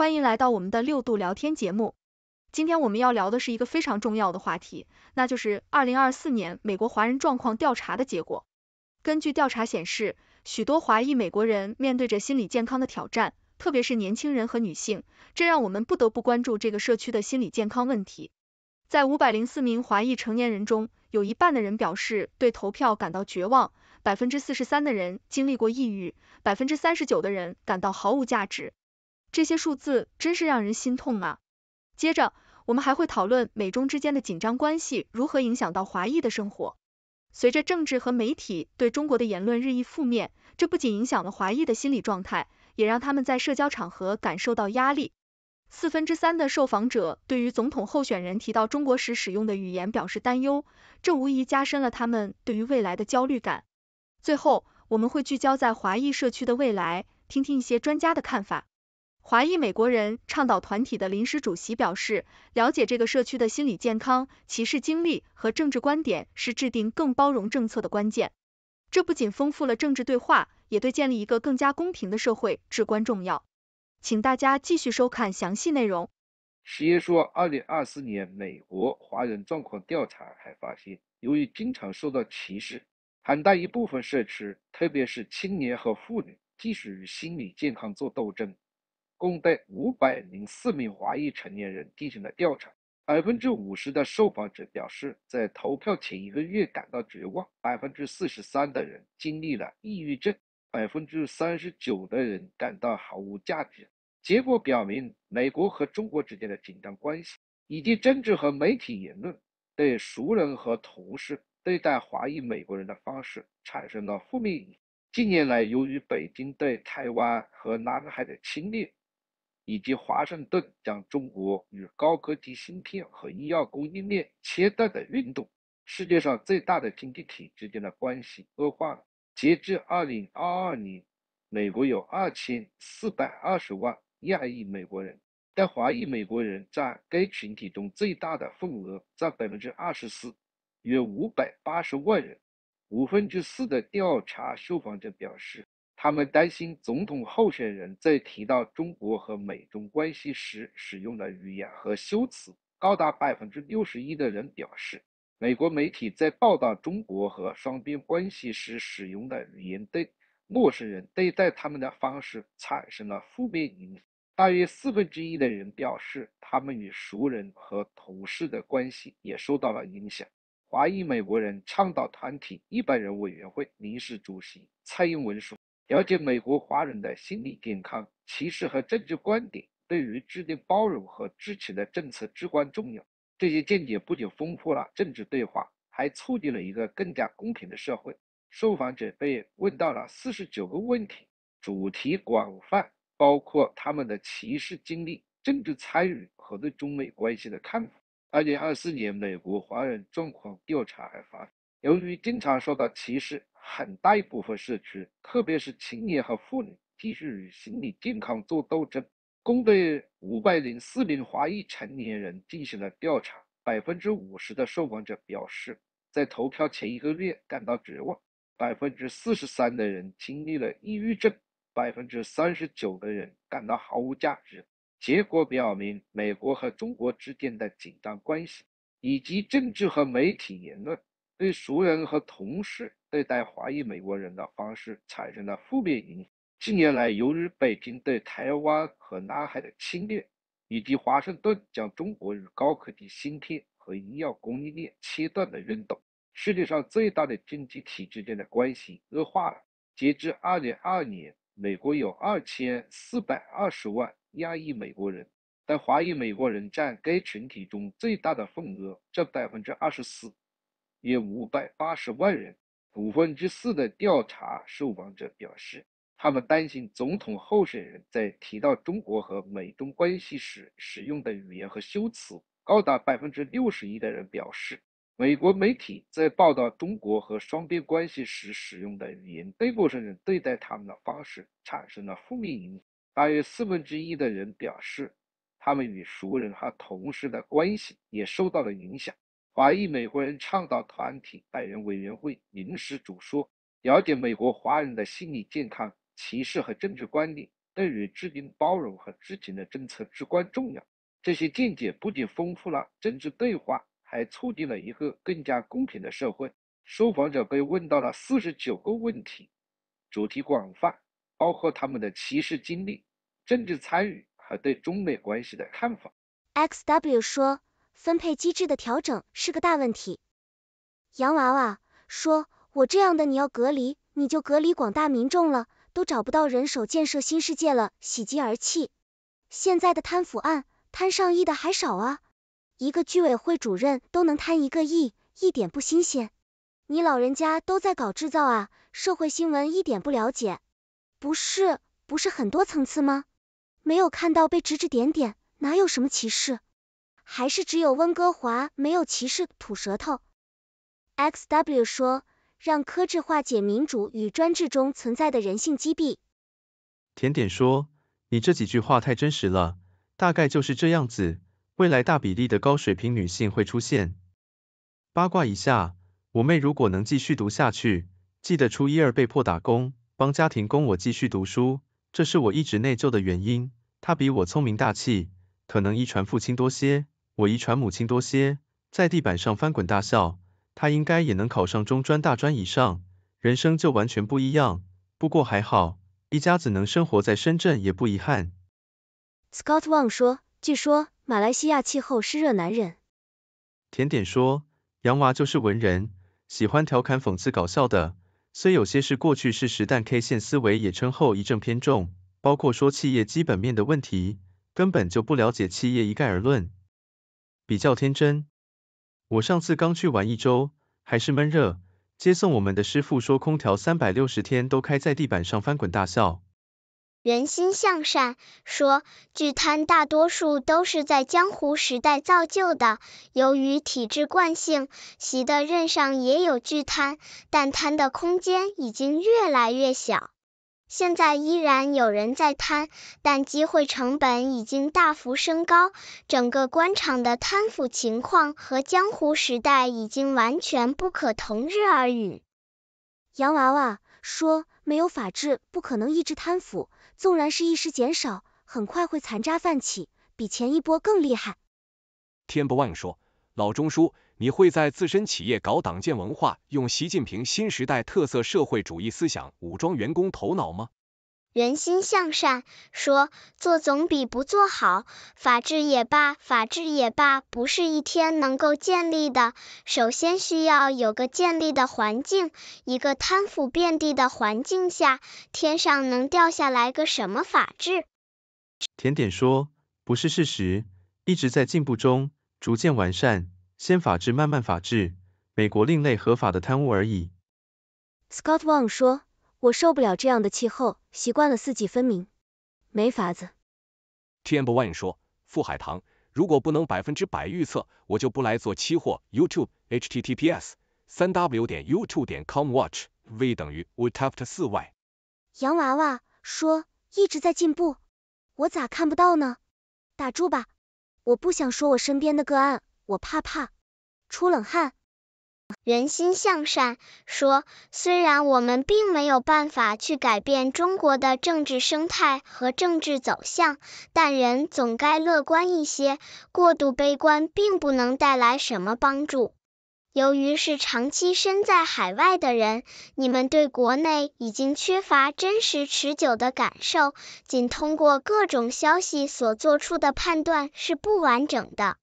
欢迎来到我们的六度聊天节目。今天我们要聊的是一个非常重要的话题，那就是二零二四年美国华人状况调查的结果。根据调查显示，许多华裔美国人面对着心理健康的挑战，特别是年轻人和女性，这让我们不得不关注这个社区的心理健康问题。在五百零四名华裔成年人中，有一半的人表示对投票感到绝望，百分之四十三的人经历过抑郁，百分之三十九的人感到毫无价值。这些数字真是让人心痛啊！接着，我们还会讨论美中之间的紧张关系如何影响到华裔的生活。随着政治和媒体对中国的言论日益负面，这不仅影响了华裔的心理状态，也让他们在社交场合感受到压力。四分之三的受访者对于总统候选人提到中国时使用的语言表示担忧，这无疑加深了他们对于未来的焦虑感。最后，我们会聚焦在华裔社区的未来，听听一些专家的看法。华裔美国人倡导团体的临时主席表示，了解这个社区的心理健康、歧视经历和政治观点是制定更包容政策的关键。这不仅丰富了政治对话，也对建立一个更加公平的社会至关重要。请大家继续收看详细内容。实验说，二零二四年美国华人状况调查还发现，由于经常受到歧视，很大一部分社区，特别是青年和妇女，继续与心理健康做斗争。共对五百零四名华裔成年人进行了调查。百分之五十的受访者表示，在投票前一个月感到绝望。百分之四十三的人经历了抑郁症。百分之三十九的人感到毫无价值。结果表明，美国和中国之间的紧张关系，以及政治和媒体言论，对熟人和同事对待华裔美国人的方式产生了负面影响。近年来，由于北京对台湾和南海的侵略，以及华盛顿将中国与高科技芯片和医药供应链切断的运动，世界上最大的经济体之间的关系恶化了。截至2022年，美国有2420万亚裔美国人，但华裔美国人占该群体中最大的份额，占24%，约580万人。五分之四的调查受访者表示。他们担心总统候选人在提到中国和美中关系时使用的语言和修辞。高达百分之六十一的人表示，美国媒体在报道中国和双边关系时使用的语言对陌生人对待他们的方式产生了负面影响。大约四分之一的人表示，他们与熟人和同事的关系也受到了影响。华裔美国人倡导团体一百人委员会临时主席蔡英文说。了解美国华人的心理健康、歧视和政治观点，对于制定包容和支持的政策至关重要。这些见解不仅丰富了政治对话，还促进了一个更加公平的社会。受访者被问到了四十九个问题，主题广泛，包括他们的歧视经历、政治参与和对中美关系的看法。二零二四年美国华人状况调查而发。由于经常受到歧视，很大一部分社区，特别是青年和妇女，继续与心理健康作斗争。共对五百零四名华裔成年人进行了调查，百分之五十的受访者表示在投票前一个月感到绝望，百分之四十三的人经历了抑郁症，百分之三十九的人感到毫无价值。结果表明，美国和中国之间的紧张关系，以及政治和媒体言论。对熟人和同事对待华裔美国人的方式产生了负面影响。近年来，由于北京对台湾和南海的侵略，以及华盛顿将中国与高科技芯片和医药供应链切断的运动，世界上最大的经济体之间的关系恶化了。截至二零二年，美国有二千四百二十万亚裔美国人，但华裔美国人占该群体中最大的份额，占百分之二十四。约五百八十万人，五分之四的调查受访者表示，他们担心总统候选人在提到中国和美中关系时使用的语言和修辞。高达百分之六十一的人表示，美国媒体在报道中国和双边关系时使用的语言，对陌生人对待他们的方式产生了负面影响。大约四分之一的人表示，他们与熟人和同事的关系也受到了影响。华裔美国人倡导团体代人委员会临时主说，了解美国华人的心理健康、歧视和政治观念，对于制定包容和知情的政策至关重要。这些见解不仅丰富了政治对话，还促进了一个更加公平的社会。受访者被问到了四十九个问题，主题广泛，包括他们的歧视经历、政治参与和对中美关系的看法。XW 说。分配机制的调整是个大问题。洋娃娃说：“我这样的你要隔离，你就隔离广大民众了，都找不到人手建设新世界了。”喜极而泣。现在的贪腐案贪上亿的还少啊，一个居委会主任都能贪一个亿，一点不新鲜。你老人家都在搞制造啊，社会新闻一点不了解。不是，不是很多层次吗？没有看到被指指点点，哪有什么歧视？还是只有温哥华没有歧视吐舌头。XW 说，让科制化解民主与专制中存在的人性积弊。甜点说，你这几句话太真实了，大概就是这样子。未来大比例的高水平女性会出现。八卦一下，我妹如果能继续读下去，记得初一二被迫打工，帮家庭供我继续读书，这是我一直内疚的原因。她比我聪明大气，可能遗传父亲多些。我遗传母亲多些，在地板上翻滚大笑，他应该也能考上中专、大专以上，人生就完全不一样。不过还好，一家子能生活在深圳也不遗憾。Scott Wang 说，据说马来西亚气候湿热难忍。甜点说，洋娃就是文人，喜欢调侃、讽刺、搞笑的，虽有些是过去事实，但 K 线思维也称后遗症偏重，包括说企业基本面的问题，根本就不了解企业一概而论。比较天真，我上次刚去玩一周，还是闷热。接送我们的师傅说，空调三百六十天都开在地板上翻滚大笑。人心向善，说巨贪大多数都是在江湖时代造就的，由于体质惯性，习的任上也有巨贪，但贪的空间已经越来越小。现在依然有人在贪，但机会成本已经大幅升高。整个官场的贪腐情况和江湖时代已经完全不可同日而语。洋娃娃说，没有法治不可能抑制贪腐，纵然是一时减少，很快会残渣泛起，比前一波更厉害。天不忘说。老钟叔，你会在自身企业搞党建文化，用习近平新时代特色社会主义思想武装员工头脑吗？人心向善，说做总比不做好。法治也罢，法治也罢，不是一天能够建立的。首先需要有个建立的环境，一个贪腐遍地的环境下，天上能掉下来个什么法治？甜点说，不是事实，一直在进步中。逐渐完善，先法治，慢慢法治。美国另类合法的贪污而已。Scott Wang 说，我受不了这样的气候，习惯了四季分明，没法子。Tim One 说，傅海棠，如果不能百分之百预测，我就不来做期货。YouTube h t t p s 三 w 点 y o u t u b e c o m w a t c h v 等于 w u t a f t 4 y 洋娃娃说，一直在进步，我咋看不到呢？打住吧。我不想说我身边的个案，我怕怕出冷汗。人心向善，说虽然我们并没有办法去改变中国的政治生态和政治走向，但人总该乐观一些，过度悲观并不能带来什么帮助。由于是长期身在海外的人，你们对国内已经缺乏真实持久的感受，仅通过各种消息所做出的判断是不完整的。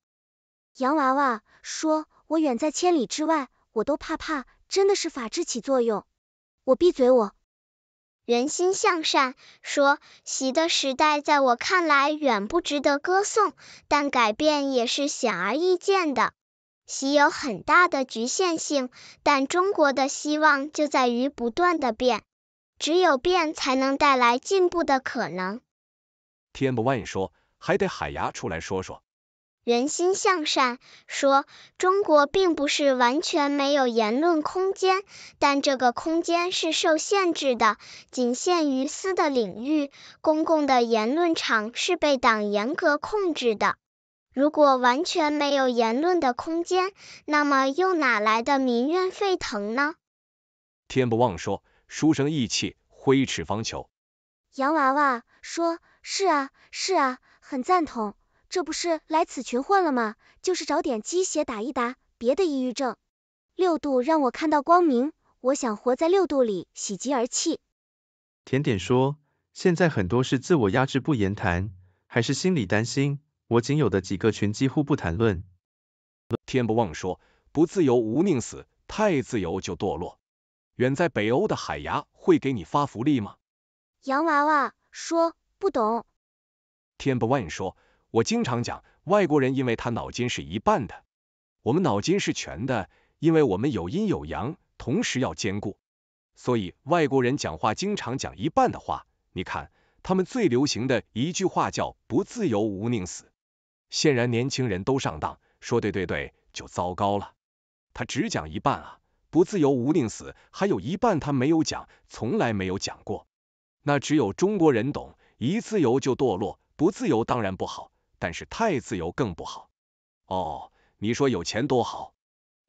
洋娃娃说：“我远在千里之外，我都怕怕。”真的是法治起作用。我闭嘴我。人心向善说，习的时代在我看来远不值得歌颂，但改变也是显而易见的。习有很大的局限性，但中国的希望就在于不断的变，只有变才能带来进步的可能。Tim n 说，还得海牙出来说说。人心向善说，中国并不是完全没有言论空间，但这个空间是受限制的，仅限于私的领域，公共的言论场是被党严格控制的。如果完全没有言论的空间，那么又哪来的民怨沸腾呢？天不忘说，书生意气，挥斥方遒。洋娃娃说，是啊是啊，很赞同。这不是来此群混了吗？就是找点鸡血打一打，别的抑郁症。六度让我看到光明，我想活在六度里，喜极而泣。甜点说，现在很多是自我压制不言谈，还是心里担心。我仅有的几个群几乎不谈论。天不旺说，不自由无宁死，太自由就堕落。远在北欧的海牙会给你发福利吗？洋娃娃说不懂。天不旺说，我经常讲，外国人因为他脑筋是一半的，我们脑筋是全的，因为我们有阴有阳，同时要兼顾，所以外国人讲话经常讲一半的话。你看，他们最流行的一句话叫“不自由无宁死”。显然年轻人都上当，说对对对就糟糕了。他只讲一半啊，不自由无宁死，还有一半他没有讲，从来没有讲过。那只有中国人懂，一自由就堕落，不自由当然不好，但是太自由更不好。哦，你说有钱多好？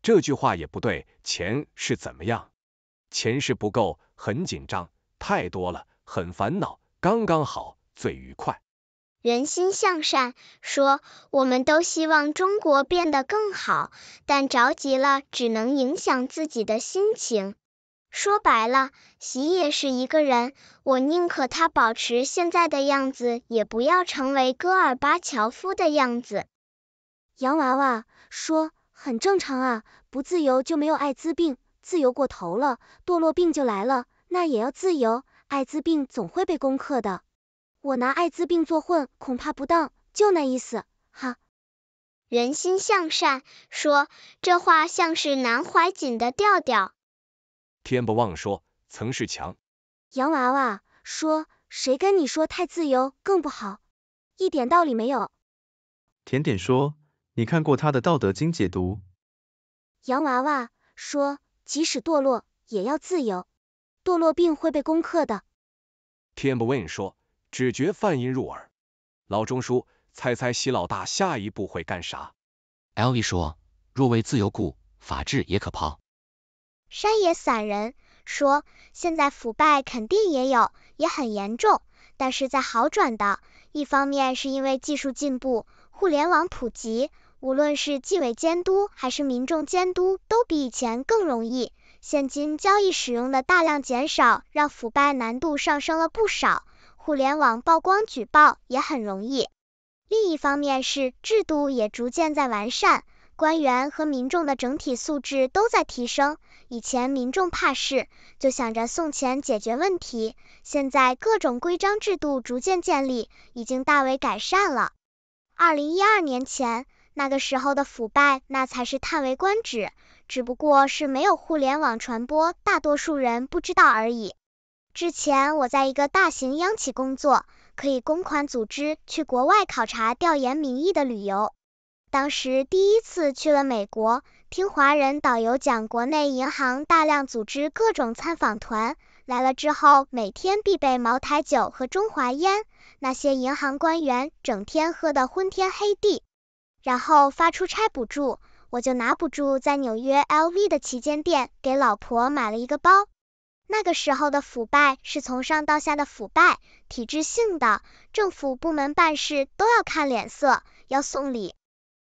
这句话也不对，钱是怎么样？钱是不够，很紧张，太多了，很烦恼，刚刚好，最愉快。人心向善，说我们都希望中国变得更好，但着急了只能影响自己的心情。说白了，习也是一个人，我宁可他保持现在的样子，也不要成为戈尔巴乔夫的样子。洋娃娃说，很正常啊，不自由就没有艾滋病，自由过头了，堕落病就来了，那也要自由，艾滋病总会被攻克的。我拿艾滋病做混，恐怕不当，就那意思，哈。人心向善，说这话像是南怀瑾的调调。天不忘说，曾是强。洋娃娃说，谁跟你说太自由更不好？一点道理没有。甜点说，你看过他的道德经解读？洋娃娃说，即使堕落，也要自由，堕落病会被攻克的。天不问说。只觉梵音入耳。老钟叔，猜猜习老大下一步会干啥？L E 说，若为自由故，法治也可抛。山野散人说，现在腐败肯定也有，也很严重，但是在好转的。一方面是因为技术进步，互联网普及，无论是纪委监督还是民众监督，都比以前更容易。现金交易使用的大量减少，让腐败难度上升了不少。互联网曝光举报也很容易，另一方面是制度也逐渐在完善，官员和民众的整体素质都在提升。以前民众怕事，就想着送钱解决问题，现在各种规章制度逐渐建立，已经大为改善了。二零一二年前，那个时候的腐败那才是叹为观止，只不过是没有互联网传播，大多数人不知道而已。之前我在一个大型央企工作，可以公款组织去国外考察调研、民意的旅游。当时第一次去了美国，听华人导游讲，国内银行大量组织各种参访团，来了之后每天必备茅台酒和中华烟，那些银行官员整天喝得昏天黑地，然后发出差补助，我就拿补助在纽约 LV 的旗舰店给老婆买了一个包。那个时候的腐败是从上到下的腐败，体制性的，政府部门办事都要看脸色，要送礼。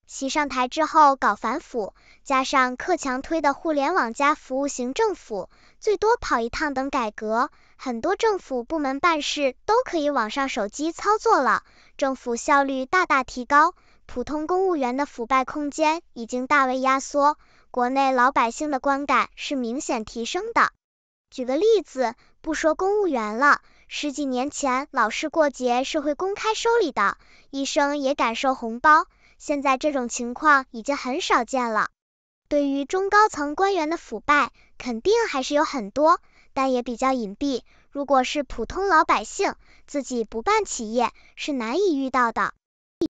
习上台之后搞反腐，加上克强推的互联网加服务型政府，最多跑一趟等改革，很多政府部门办事都可以网上手机操作了，政府效率大大提高，普通公务员的腐败空间已经大为压缩，国内老百姓的观感是明显提升的。举个例子，不说公务员了，十几年前老师过节是会公开收礼的，医生也敢收红包，现在这种情况已经很少见了。对于中高层官员的腐败，肯定还是有很多，但也比较隐蔽。如果是普通老百姓，自己不办企业，是难以遇到的。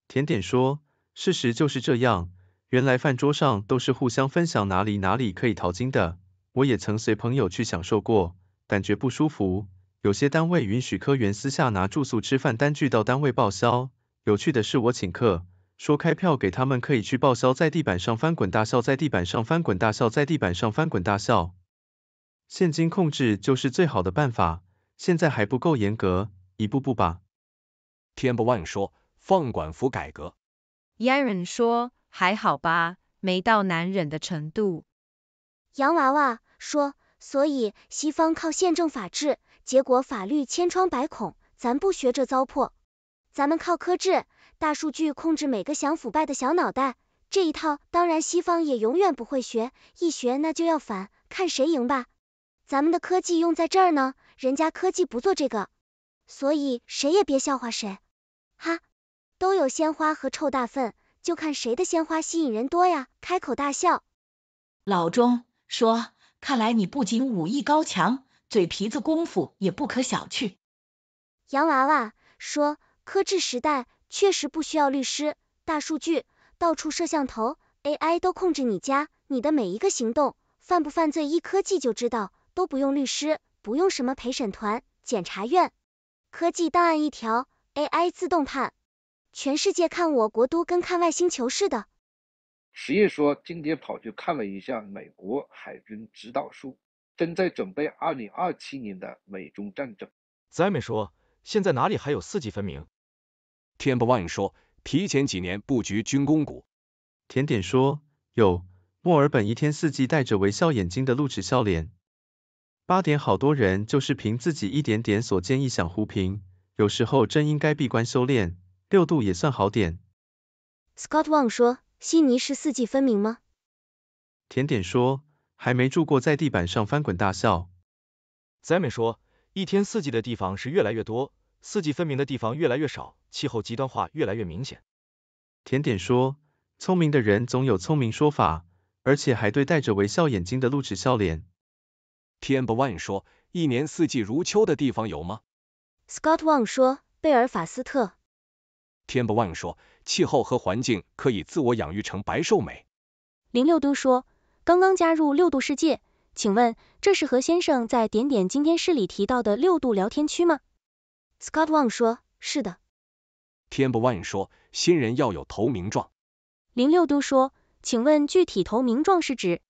甜点说，事实就是这样，原来饭桌上都是互相分享哪里哪里可以淘金的。我也曾随朋友去享受过，感觉不舒服。有些单位允许科员私下拿住宿、吃饭单据到单位报销。有趣的是，我请客，说开票给他们可以去报销。在地板上翻滚大笑，在地板上翻滚大笑，在地板上翻滚大笑。现金控制就是最好的办法。现在还不够严格，一步步吧。Tm One 说，放管服改革。Yarin 说，还好吧，没到难忍的程度。洋娃娃说，所以西方靠宪政法治，结果法律千疮百孔，咱不学这糟粕。咱们靠科治大数据控制每个想腐败的小脑袋，这一套当然西方也永远不会学，一学那就要反，看谁赢吧。咱们的科技用在这儿呢，人家科技不做这个，所以谁也别笑话谁，哈，都有鲜花和臭大粪，就看谁的鲜花吸引人多呀。开口大笑，老钟。说，看来你不仅武艺高强，嘴皮子功夫也不可小觑。洋娃娃说，科技时代确实不需要律师，大数据，到处摄像头，AI 都控制你家，你的每一个行动，犯不犯罪，一科技就知道，都不用律师，不用什么陪审团，检察院，科技档案一条，AI 自动判，全世界看我国都跟看外星球似的。实业说今天跑去看了一下美国海军指导书，正在准备二零二七年的美中战争。咱们说现在哪里还有四季分明？Tim Wang 说提前几年布局军工股。甜点说有。墨尔本一天四季带着微笑眼睛的露齿笑脸。八点好多人就是凭自己一点点所见异想胡平，有时候真应该闭关修炼。六度也算好点。Scott Wang 说。悉尼是四季分明吗？甜点说，还没住过，在地板上翻滚大笑。z a 说，一天四季的地方是越来越多，四季分明的地方越来越少，气候极端化越来越明显。甜点说，聪明的人总有聪明说法，而且还对戴着微笑眼睛的露齿笑脸。t m One 说，一年四季如秋的地方有吗？Scott Wang 说，贝尔法斯特。Temple o a n g 说，气候和环境可以自我养育成白瘦美。零六都说，刚刚加入六度世界，请问这是何先生在点点今天诗里提到的六度聊天区吗？Scott Wang 说，是的。Temple o a n g 说，新人要有投名状。零六都说，请问具体投名状是指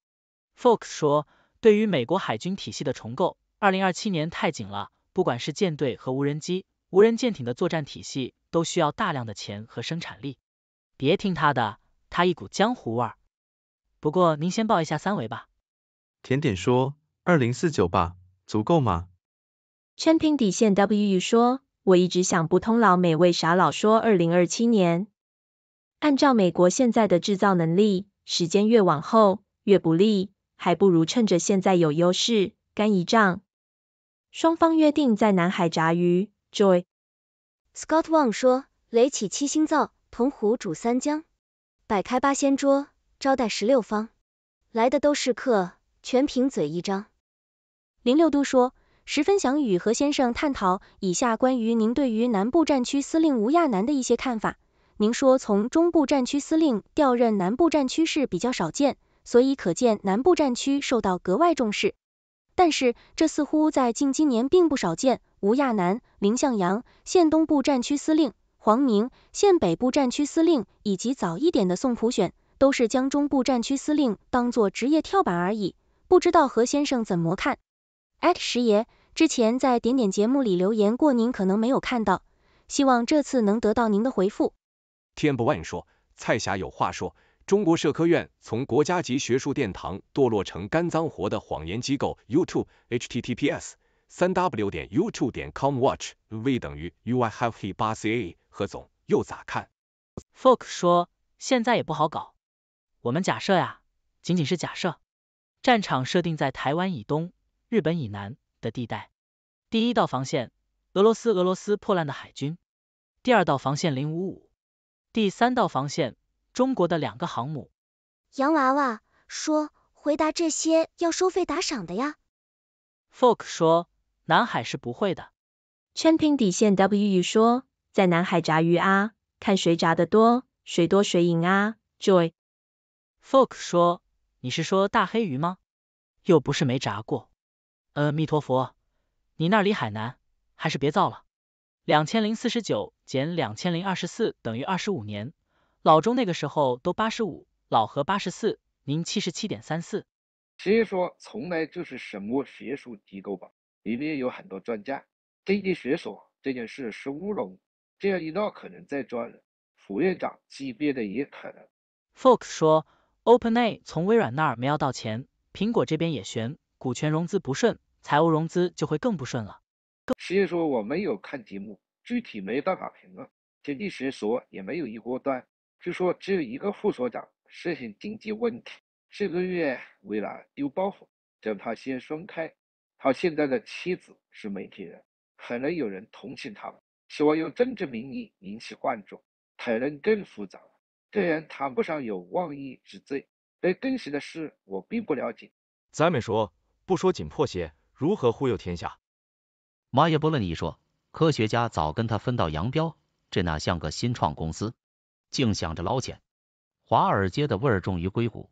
？Fox 说，对于美国海军体系的重构，二零二七年太紧了，不管是舰队和无人机。无人舰艇的作战体系都需要大量的钱和生产力。别听他的，他一股江湖味儿。不过您先报一下三维吧。甜点说：二零四九吧，足够吗？圈评底线 ww 说：我一直想不通老美为啥老说二零二七年。按照美国现在的制造能力，时间越往后越不利，还不如趁着现在有优势干一仗。双方约定在南海炸鱼。Joy Scott Wang 说：“垒起七星灶，铜壶煮三江，摆开八仙桌，招待十六方。来的都是客，全凭嘴一张。”林六都说：“十分想与何先生探讨以下关于您对于南部战区司令吴亚南的一些看法。您说从中部战区司令调任南部战区是比较少见，所以可见南部战区受到格外重视。”但是这似乎在近今年并不少见。吴亚南、林向阳，县东部战区司令，黄明，县北部战区司令，以及早一点的宋普选，都是将中部战区司令当做职业跳板而已。不知道何先生怎么看？@石爷之前在点点节目里留言过，您可能没有看到，希望这次能得到您的回复。天不万说，蔡霞有话说。中国社科院从国家级学术殿堂堕落成干脏活的谎言机构。YouTube h t t p s 三 w 点 y o u t u b e c o m w a t c h v 等于 u i h f h e 8 c a 何总又咋看？Folk 说，现在也不好搞。我们假设呀，仅仅是假设。战场设定在台湾以东、日本以南的地带。第一道防线，俄罗斯俄罗斯破烂的海军。第二道防线零五五。第三道防线。中国的两个航母，洋娃娃说回答这些要收费打赏的呀。Folk 说南海是不会的。Champion 底线 W 说在南海炸鱼啊，看谁炸得多，谁多谁赢啊。Joy Folk 说你是说大黑鱼吗？又不是没炸过。呃，弥陀佛，你那离海南，还是别造了。两千零四十九减两千零二十四等于二十五年。老钟那个时候都八十五，老何八十四，您七十七点三四。师说，从来就是什么学术机构吧，里面有很多专家。经济学说这件事是乌龙，这样一闹，可能在了。副院长级别的也可能。Fox 说，OpenAI 从微软那儿没要到钱，苹果这边也悬，股权融资不顺，财务融资就会更不顺了。师爷说，我没有看题目，具体没办法评论。经济学说也没有一锅端。据说只有一个副所长涉嫌经济问题，这个月为了丢包袱，将他先双开。他现在的妻子是媒体人，可能有人同情他，们，希望用政治名义引起关注，才能更复杂了。这人谈不上有妄议之罪，对更邪的事我并不了解。咱们说，不说紧迫些，如何忽悠天下？马也波伦你说，科学家早跟他分道扬镳，这哪像个新创公司？竟想着捞钱，华尔街的味儿重于硅谷。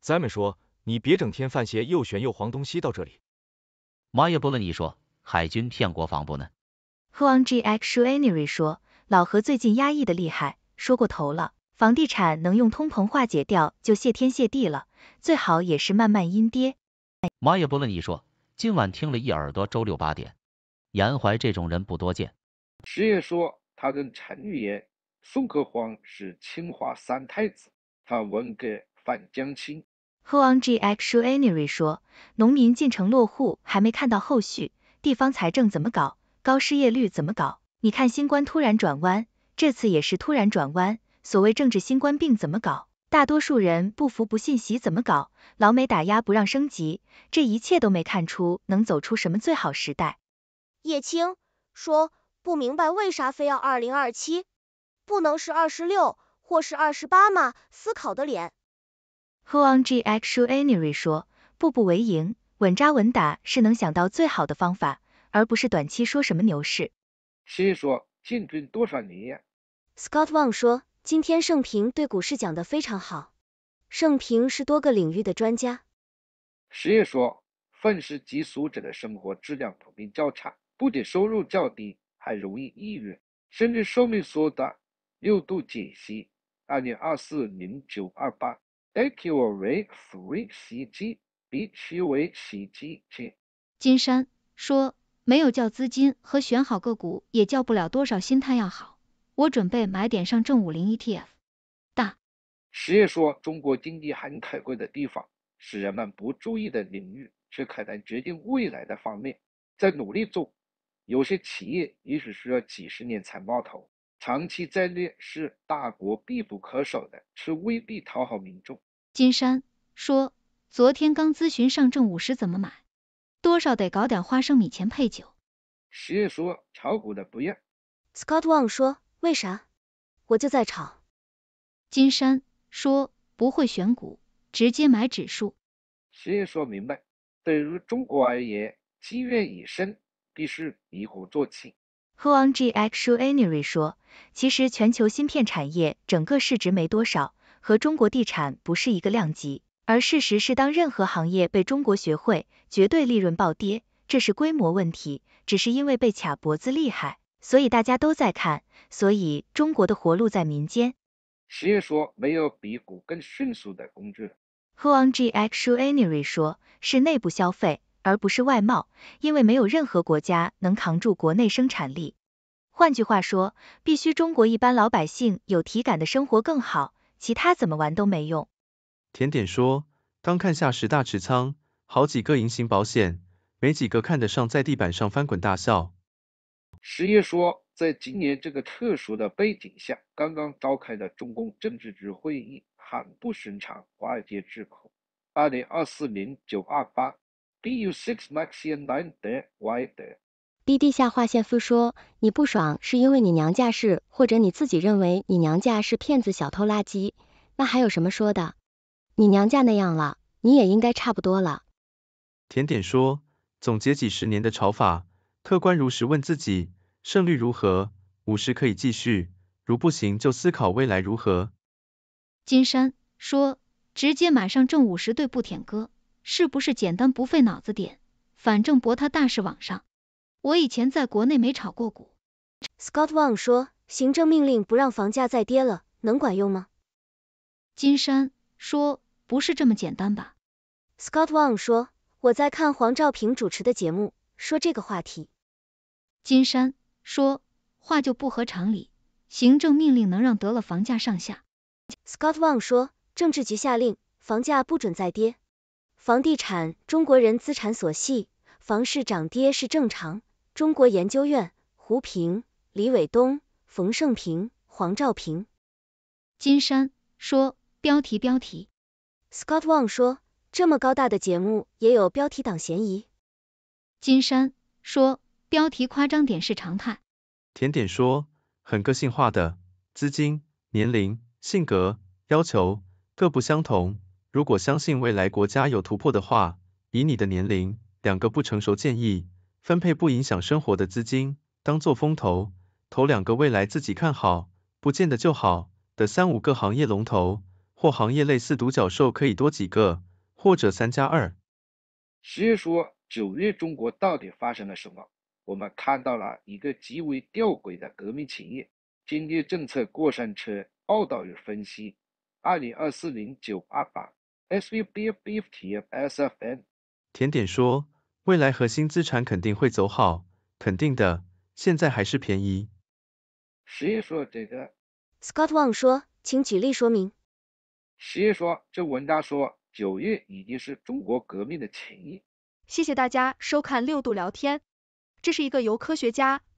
咱们说，你别整天犯些又玄又黄东西到这里。马也不论你说，海军骗国防部呢。h u a n g j x s h u a n y 说，老何最近压抑的厉害，说过头了。房地产能用通膨化解掉，就谢天谢地了，最好也是慢慢阴跌。马也不论你说，今晚听了一耳朵，周六八点。严怀这种人不多见。石月说，他跟陈玉言。宋克荒是清华三太子，他文革，反江青。h u n g Jixuanery 说，农民进城落户还没看到后续，地方财政怎么搞，高失业率怎么搞？你看新冠突然转弯，这次也是突然转弯。所谓政治新冠病怎么搞？大多数人不服不信习怎么搞？老美打压不让升级，这一切都没看出能走出什么最好时代。叶青说，不明白为啥非要二零二七。不能是二十六，或是二十八吗？思考的脸。Huang j i x u a n y 说，步步为营，稳扎稳打是能想到最好的方法，而不是短期说什么牛市。心说进军多少年 s c o t t Wang 说，今天盛平对股市讲的非常好，盛平是多个领域的专家。石业说，愤世嫉俗者的生活质量普遍较差，不仅收入较低，还容易抑郁，甚至寿命缩短。六度解析：二零二四零九二八 e q u e e 洗衣机 b q 为衣机 j 金山说，没有叫资金和选好个股，也叫不了多少。心态要好，我准备买点上证五零 ETF。大。实业说，中国经济很可贵的地方，是人们不注意的领域，却可能决定未来的方面。在努力做，有些企业也许需要几十年才冒头。长期战略是大国必不可少的，却未必讨好民众。金山说，昨天刚咨询上证五十怎么买，多少得搞点花生米钱配酒。先说炒股的不要。Scott Wang 说，为啥？我就在炒。金山说，不会选股，直接买指数。先说明白，对于中国而言，积怨已深，必须一鼓作气。Huang j i h u a n y 说，其实全球芯片产业整个市值没多少，和中国地产不是一个量级。而事实是，当任何行业被中国学会，绝对利润暴跌，这是规模问题，只是因为被卡脖子厉害，所以大家都在看。所以中国的活路在民间。实业说，没有比股更迅速的工具。Huang j i h u a n y 说，是内部消费。而不是外贸，因为没有任何国家能扛住国内生产力。换句话说，必须中国一般老百姓有体感的生活更好，其他怎么玩都没用。甜点说，刚看下十大持仓，好几个银行保险，没几个看得上在地板上翻滚大笑。十一说，在今年这个特殊的背景下，刚刚召开的中共政治局会议很不寻常，华尔街智库，二零二四零九二八。B 地下划线复说，你不爽是因为你娘家是，或者你自己认为你娘家是骗子、小偷、垃圾，那还有什么说的？你娘家那样了，你也应该差不多了。甜点说，总结几十年的炒法，客观如实问自己，胜率如何？五十可以继续，如不行就思考未来如何。金山说，直接马上挣五十对不舔哥。是不是简单不费脑子点？反正博他大是往上。我以前在国内没炒过股。Scott Wang 说，行政命令不让房价再跌了，能管用吗？金山说，不是这么简单吧。Scott Wang 说，我在看黄兆平主持的节目，说这个话题。金山说话就不合常理，行政命令能让得了房价上下。Scott Wang 说，政治局下令，房价不准再跌。房地产中国人资产所系，房市涨跌是正常。中国研究院胡平、李伟东、冯胜平、黄兆平、金山说标题标题。Scott Wang 说，这么高大的节目也有标题党嫌疑。金山说标题夸张点是常态。甜点说很个性化的资金、年龄、性格要求各不相同。如果相信未来国家有突破的话，以你的年龄，两个不成熟建议：分配不影响生活的资金当做风投，投两个未来自己看好，不见得就好。的三五个行业龙头或行业类似独角兽可以多几个，或者三加二。十月说九月中国到底发生了什么？我们看到了一个极为吊诡的革命企业——经济政策过山车。报道与分析：二零二四零九二版。SVPFTFSFN 甜点说，未来核心资产肯定会走好，肯定的，现在还是便宜。谁说这个，Scott Wang 说，请举例说明。十一说，这文章说，九月已经是中国革命的前夜。谢谢大家收看六度聊天，这是一个由科学家。